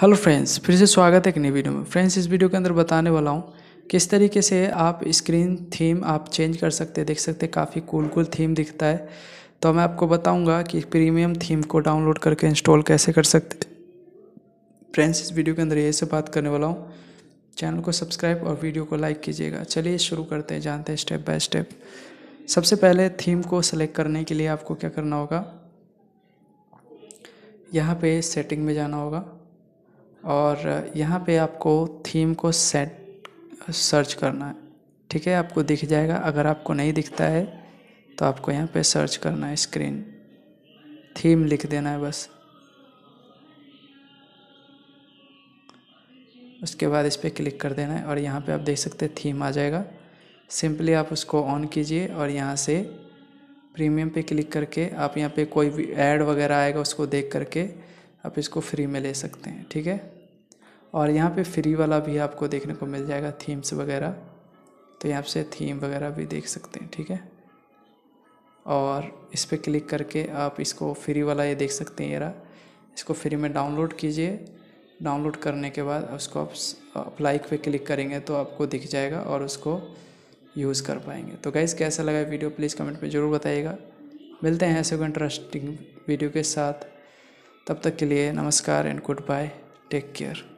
hello friends फिर से स्वागत है एक नई वीडियो में फ्रेंड्स इस वीडियो के अंदर बताने वाला हूँ किस तरीके से आप स्क्रीन थीम आप चेंज कर सकते हैं देख सकते हैं काफ़ी कूल कूल थीम दिखता है तो मैं आपको बताऊंगा कि प्रीमियम थीम को डाउनलोड करके इंस्टॉल कैसे कर सकते फ्रेंड्स इस वीडियो के अंदर यही से बात करने वाला हूँ चैनल को सब्सक्राइब और वीडियो को लाइक कीजिएगा चलिए शुरू करते हैं जानते हैं स्टेप बाय स्टेप सबसे पहले थीम को सेलेक्ट करने के लिए आपको क्या करना होगा यहाँ पे सेटिंग में जाना होगा और यहाँ पे आपको थीम को सेट सर्च करना है ठीक है आपको दिख जाएगा अगर आपको नहीं दिखता है तो आपको यहाँ पे सर्च करना है स्क्रीन थीम लिख देना है बस उसके बाद इस पर क्लिक कर देना है और यहाँ पे आप देख सकते हैं थीम आ जाएगा सिंपली आप उसको ऑन कीजिए और यहाँ से प्रीमियम पे क्लिक करके आप यहाँ पे कोई भी एड वगैरह आएगा उसको देख करके आप इसको फ्री में ले सकते हैं ठीक है और यहाँ पे फ्री वाला भी आपको देखने को मिल जाएगा थीम्स वगैरह तो यहाँ से थीम वगैरह भी देख सकते हैं ठीक है और इस पर क्लिक करके आप इसको फ्री वाला ये देख सकते हैं यहाँ इसको फ्री में डाउनलोड कीजिए डाउनलोड करने के बाद उसको आप अप्लाई पे क्लिक करेंगे तो आपको दिख जाएगा और उसको यूज़ कर पाएंगे तो गाइज़ कैसा लगा वीडियो प्लीज़ कमेंट में ज़रूर बताइएगा मिलते हैं ऐसे को इंटरेस्टिंग वीडियो के साथ तब तक के लिए नमस्कार and goodbye take care